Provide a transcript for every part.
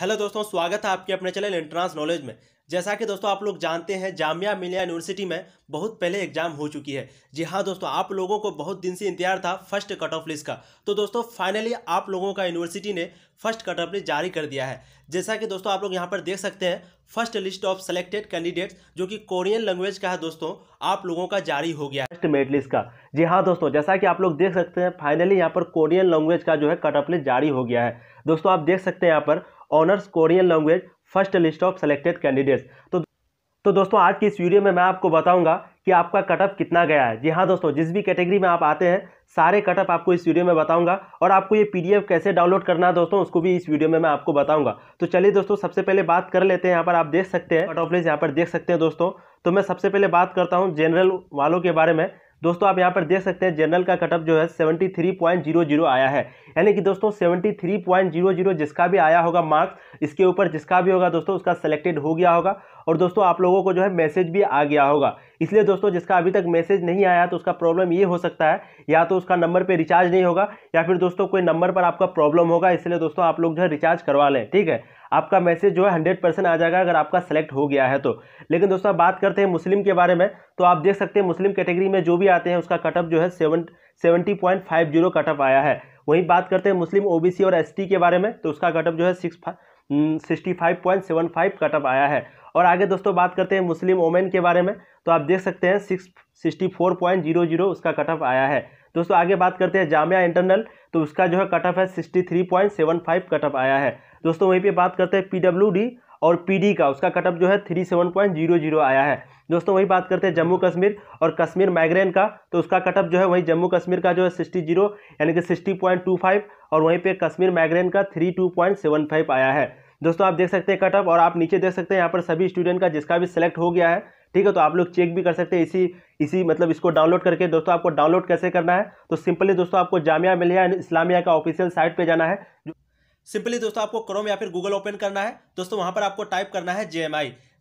hello दोस्तों स्वागत है आपके अपने चैनल एंट्रांस नॉलेज में जैसा कि दोस्तों आप लोग जानते हैं जामिया मिलिया यूनिवर्सिटी में बहुत पहले एग्जाम हो चुकी है जी हाँ दोस्तों आप लोगों को बहुत दिन से इंतजार था फर्स्ट कट ऑफ लिस्ट का तो दोस्तों फाइनली आप लोगों का यूनिवर्सिटी ने फर्स्ट कट ऑफ लिस्ट जारी कर दिया है जैसा कि दोस्तों आप लोग यहाँ पर देख सकते हैं first list of selected candidates जो कि कोरियन लैंग्वेज का है दोस्तों आप लोगों का जारी हो गया फर्स्ट मेरिट लिस्ट का जी हाँ दोस्तों जैसा कि आप लोग देख सकते हैं फाइनली यहाँ पर कोरियन लैंग्वेज का जो है कट ऑफ लिस्ट जारी हो गया है दोस्तों आप देख सकते हैं यहाँ पर honours Korean language first list of selected candidates तो तो दोस्तों आज की इस वीडियो में मैं आपको बताऊंगा कि आपका कटअप कितना गया है जी हाँ दोस्तों जिस भी कैटेगरी में आप आते हैं सारे कटअप आपको इस वीडियो में बताऊंगा और आपको ये पीडीएफ कैसे डाउनलोड करना है दोस्तों उसको भी इस वीडियो में मैं आपको बताऊंगा तो चलिए दोस्तों सबसे पहले बात कर लेते हैं यहाँ पर आप देख सकते हैं कट ऑफ लिस्ट यहाँ पर देख सकते हैं दोस्तों तो मैं सबसे पहले बात करता हूँ जनरल वालों के बारे में दोस्तों आप यहाँ पर देख सकते हैं जनरल का कटअप जो है 73.00 आया है यानी कि दोस्तों 73.00 जिसका भी आया होगा मार्क्स इसके ऊपर जिसका भी होगा दोस्तों उसका सेलेक्टेड हो गया होगा और दोस्तों आप लोगों को जो है मैसेज भी आ गया होगा इसलिए दोस्तों जिसका अभी तक मैसेज नहीं आया तो उसका प्रॉब्लम ये हो सकता है या तो उसका नंबर पर रिचार्ज नहीं होगा या फिर दोस्तों कोई नंबर पर आपका प्रॉब्लम होगा इसलिए दोस्तों आप लोग जो है रिचार्ज करवा लें ठीक है आपका मैसेज जो है हंड्रेड परसेंट आ जाएगा अगर आपका सेलेक्ट हो गया है तो लेकिन दोस्तों बात करते हैं मुस्लिम के बारे में तो आप देख सकते हैं मुस्लिम कैटेगरी में जो भी आते हैं उसका कटअप जो है seven seventy point five zero cutoff आया है वहीं बात करते हैं मुस्लिम ओबीसी और एसटी के बारे में तो उसका कटअप जो है six sixty five point seven five cut off आया है और आगे दोस्तों बात करते हैं मुस्लिम ओमेन के बारे में तो आप देख सकते हैं six sixty four point zero zero उसका कट ऑफ आया है दोस्तों आगे बात करते हैं जामिया इंटरनल तो उसका जो है कट ऑफ है sixty three point seven five cut off आया है दोस्तों वहीं पे बात करते हैं पी डब्ल्यू डी और पीडी का उसका कटअप जो है three seven point zero zero आया है दोस्तों वहीं बात करते हैं जम्मू कश्मीर और कश्मीर माइग्रेन का तो उसका कटअप जो है वहीं जम्मू कश्मीर का जो है सिक्सटी जीरो यानी कि सिक्सटी पॉइंट टू फाइव और वहीं पे कश्मीर माइग्रेन का three two point seven five आया है दोस्तों आप देख सकते हैं कट ऑफ और आप नीचे देख सकते हैं यहाँ पर सभी स्टूडेंट का जिसका भी सिलेक्ट हो गया है ठीक है तो आप लोग चेक भी कर सकते हैं इसी इसी मतलब इसको डाउनलोड करके दोस्तों आपको डाउनलोड कैसे करना है तो सिंपली दोस्तों आपको जामिया मिलिया इस्लामिया का ऑफिशियल साइट पर जाना है सिंपली दोस्तों आपको क्रोम या फिर गूगल ओपन करना है दोस्तों वहां पर आपको टाइप करना है जे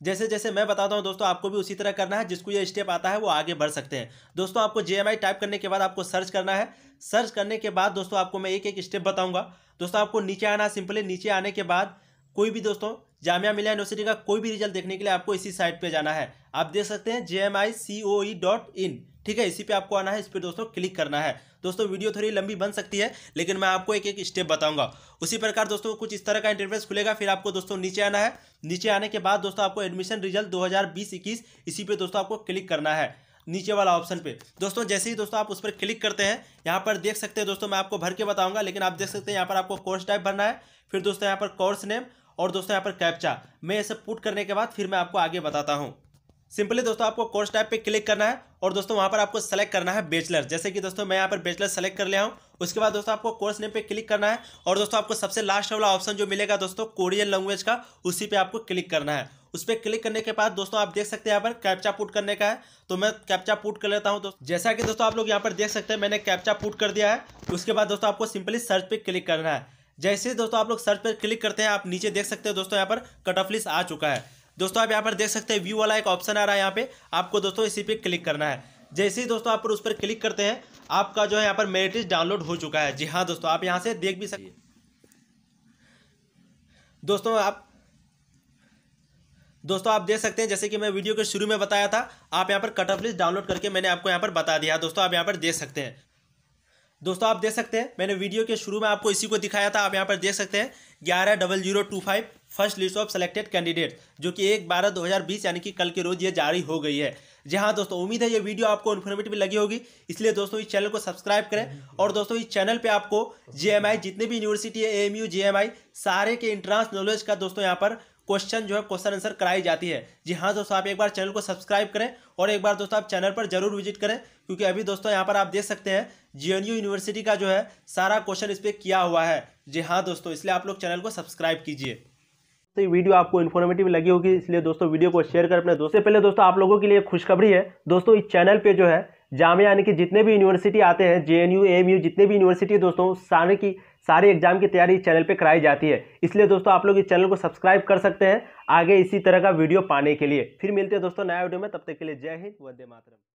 जैसे जैसे मैं बताता हूं दोस्तों आपको भी उसी तरह करना है जिसको ये स्टेप आता है वो आगे बढ़ सकते हैं दोस्तों आपको जे टाइप करने के बाद आपको सर्च करना है सर्च करने के बाद दोस्तों आपको मैं एक एक स्टेप बताऊंगा दोस्तों आपको नीचे आना है सिंपली नीचे आने के बाद कोई भी दोस्तों जामिया मिला यूनिवर्सिटी का कोई भी रिजल्ट देखने के लिए आपको इसी साइट पर जाना है आप देख सकते हैं जे M I C O E dot in ठीक है इसी पे आपको आना है इस पर दोस्तों क्लिक करना है दोस्तों वीडियो थोड़ी लंबी बन सकती है लेकिन मैं आपको एक एक स्टेप बताऊंगा उसी प्रकार दोस्तों कुछ इस तरह का इंटरफेस खुलेगा फिर आपको दोस्तों नीचे आना है नीचे आने के बाद दोस्तों आपको एडमिशन रिजल्ट दो हजार इसी पे दोस्तों आपको क्लिक करना है नीचे वाला ऑप्शन पे दोस्तों जैसे ही दोस्तों आप उस पर क्लिक करते हैं यहाँ पर देख सकते हैं दोस्तों मैं आपको भर के बताऊंगा लेकिन आप देख सकते हैं यहाँ पर आपको कोर्स टाइप भरना है फिर दोस्तों यहाँ पर कोर्स नेम और दोस्तों यहाँ पर कैप्चा मैं ये सब पुट करने के बाद फिर मैं आपको आगे बताता हूँ सिंपली दोस्तों आपको कोर्स टाइप पे क्लिक करना है और दोस्तों वहाँ पर आपको सेलेक्ट करना है बैचलर जैसे कि दोस्तों मैं यहाँ पर बैचलर सेलेक्ट कर लिया हूं उसके बाद दोस्तों आपको कोर्स नेम पे क्लिक करना है और दोस्तों आपको सबसे लास्ट वाला ऑप्शन जो मिलेगा दोस्तों कोरियन लैंग्वेज का उसी पर आपको क्लिक करना है उस पर क्लिक करने के बाद दोस्तों आप देख सकते हैं यहाँ पर कैप्चा पुट करने का है तो मैं कैप्चा पुट कर लेता हूँ दोस्तों जैसा कि दोस्तों आप लोग यहाँ पर देख सकते हैं मैंने कैप्चा पुट कर दिया है उसके बाद दोस्तों आपको सिंपली सर्च पे क्लिक करना है जैसे दोस्तों आप लोग सर्च पर क्लिक करते हैं आप नीचे देख सकते हो दोस्तों यहाँ पर कट ऑफ लिस्ट आ चुका है दोस्तों आप यहाँ पर देख सकते हैं व्यू वाला एक ऑप्शन आ रहा है यहाँ पे आपको दोस्तों इसी पे क्लिक करना है जैसे ही दोस्तों आप पर उस पर क्लिक करते हैं आपका जो है यहाँ पर मेरिट लिस्ट डाउनलोड हो चुका है जी हाँ दोस्तों आप यहाँ से देख भी सकते दोस्तों आप दोस्तों आप देख सकते हैं जैसे कि मैं वीडियो के शुरू में बताया था आप यहाँ पर कट ऑफ लिस्ट डाउनलोड करके मैंने आपको यहाँ पर बता दिया दोस्तों आप यहाँ पर देख सकते हैं दोस्तों आप देख सकते हैं मैंने वीडियो के शुरू में आपको इसी को दिखाया था आप यहाँ पर देख सकते हैं ग्यारह double zero two five first list of selected candidate जो कि एक बारह दो हज़ार बीस यानी कि कल के रोज़ ये जारी हो गई है जी हाँ दोस्तों उम्मीद है ये वीडियो आपको इन्फॉर्मेटिव लगी होगी इसलिए दोस्तों इस चैनल को सब्सक्राइब करें और दोस्तों इस चैनल पे आपको जीएमआई जितने भी यूनिवर्सिटी है एएमयू जीएमआई सारे के इंट्रांस नॉलेज का दोस्तों यहाँ पर क्वेश्चन जो है क्वेश्चन आंसर कराई जाती है जी हाँ दोस्तों आप एक बार चैनल को सब्सक्राइब करें और एक बार दोस्तों आप चैनल पर जरूर विजिट करें क्योंकि अभी दोस्तों यहाँ पर आप देख सकते हैं जे यूनिवर्सिटी का जो है सारा क्वेश्चन इस पर किया हुआ है जी हाँ दोस्तों इसलिए आप लोग चैनल को सब्सक्राइब कीजिए तो ये वीडियो आपको इन्फॉर्मेटिव लगी होगी इसलिए दोस्तों वीडियो को शेयर कर अपने दोस्तों पहले दोस्तों आप लोगों के लिए खुशखबरी है दोस्तों इस चैनल पे जो है जामे यानी कि जितने भी यूनिवर्सिटी आते हैं जे एन जितने भी यूनिवर्सिटी है दोस्तों सारे की सारे एग्जाम की तैयारी चैनल पे कराई जाती है इसलिए दोस्तों आप लोग इस चैनल को सब्सक्राइब कर सकते हैं आगे इसी तरह का वीडियो पाने के लिए फिर मिलते हैं दोस्तों नया वीडियो में तब तक के लिए जय हिंद वंदे मातरम